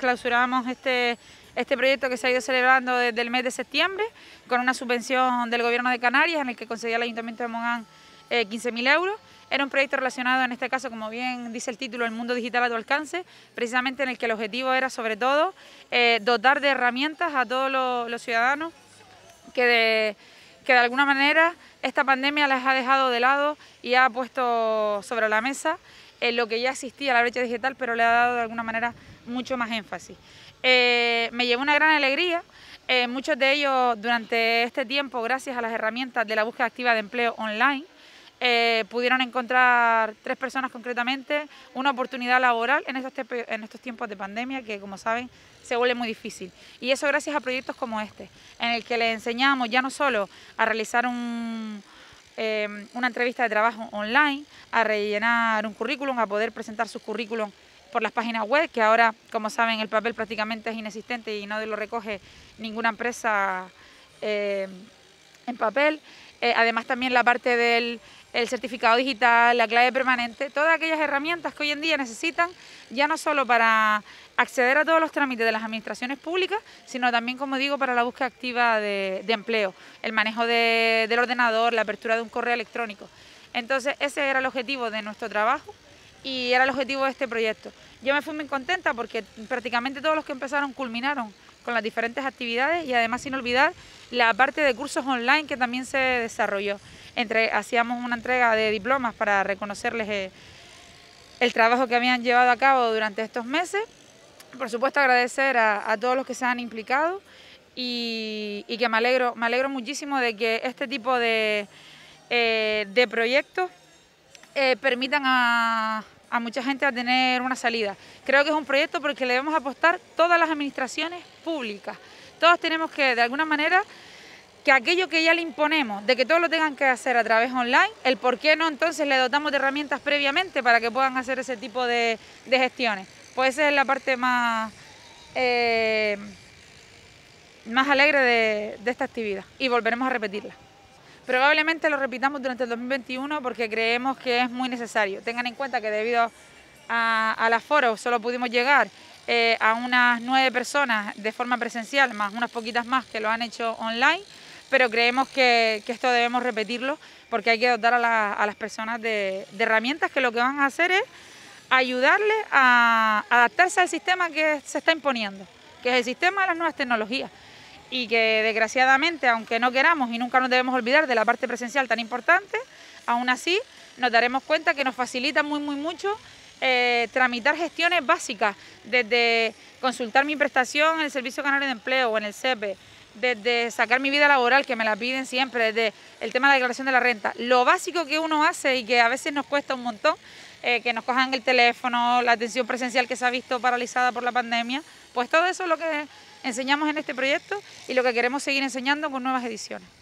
clausuramos este, este proyecto que se ha ido celebrando desde el mes de septiembre con una subvención del Gobierno de Canarias en el que concedía el Ayuntamiento de Mogán 15.000 eh, euros. Era un proyecto relacionado, en este caso, como bien dice el título, el mundo digital a tu alcance, precisamente en el que el objetivo era, sobre todo, eh, dotar de herramientas a todos los, ciudadanos que de, que de alguna manera esta pandemia las ha dejado de lado y ha puesto sobre la mesa en lo que ya existía la brecha digital, pero le ha dado de alguna manera mucho más énfasis. Eh, me llevó una gran alegría. Eh, muchos de ellos durante este tiempo, gracias a las herramientas de la búsqueda activa de empleo online, eh, pudieron encontrar tres personas concretamente una oportunidad laboral en estos, en estos tiempos de pandemia que, como saben, se vuelve muy difícil. Y eso gracias a proyectos como este, en el que les enseñamos ya no solo a realizar un Em, una entrevista de trabajo online, a rellenar un currículum, a poder presentar sus currículum por las páginas web, que ahora, como saben, el papel prácticamente es inexistente y no lo recoge ninguna empresa. Em, en papel, eh, además también la parte del certificado digital, la clave permanente, todas aquellas herramientas que hoy en día necesitan, ya no solo para acceder a todos los trámites de las administraciones públicas, sino también, como digo, para la búsqueda activa de, empleo, el manejo del ordenador, la apertura de un correo electrónico. Entonces, ese era el objetivo de nuestro trabajo y era el objetivo de este proyecto. Yo me fui muy contenta porque prácticamente todos los que empezaron culminaron con las diferentes actividades y además sin olvidar la parte de cursos online que también se desarrolló. Entre, hacíamos una entrega de diplomas para reconocerles eh, el trabajo que habían llevado a cabo durante estos meses. Por supuesto agradecer a, todos los que se han implicado y, que me alegro, me alegro muchísimo de que este tipo de, eh, proyectos eh, permitan a a mucha gente a tener una salida. Creo que es un proyecto porque le debemos apostar todas las administraciones públicas. Todos tenemos que, de alguna manera, que aquello que ya le imponemos, de que todos lo tengan que hacer a través online, el por qué no entonces le dotamos de herramientas previamente para que puedan hacer ese tipo de, gestiones. Pues esa es la parte más, eh, más alegre de esta actividad y volveremos a repetirla. Probablemente lo repitamos durante el 2021 porque creemos que es muy necesario. Tengan en cuenta que debido a, la aforo solo pudimos llegar eh, a unas nueve personas de forma presencial, más unas poquitas más que lo han hecho online, pero creemos que, esto debemos repetirlo porque hay que dotar a, las personas de, herramientas que lo que van a hacer es ayudarles a adaptarse al sistema que se está imponiendo, que es el sistema de las nuevas tecnologías y que desgraciadamente, aunque no queramos y nunca nos debemos olvidar de la parte presencial tan importante, aún así nos daremos cuenta que nos facilita muy, muy mucho eh, tramitar gestiones básicas, desde consultar mi prestación en el Servicio Canario de Empleo o en el CEPE, e, desde sacar mi vida laboral, que me la piden siempre, desde el tema de la declaración de la renta. Lo básico que uno hace y que a veces nos cuesta un montón, eh, que nos cojan el teléfono, la atención presencial que se ha visto paralizada por la pandemia. Pues todo eso es lo que enseñamos en este proyecto y lo que queremos seguir enseñando con nuevas ediciones.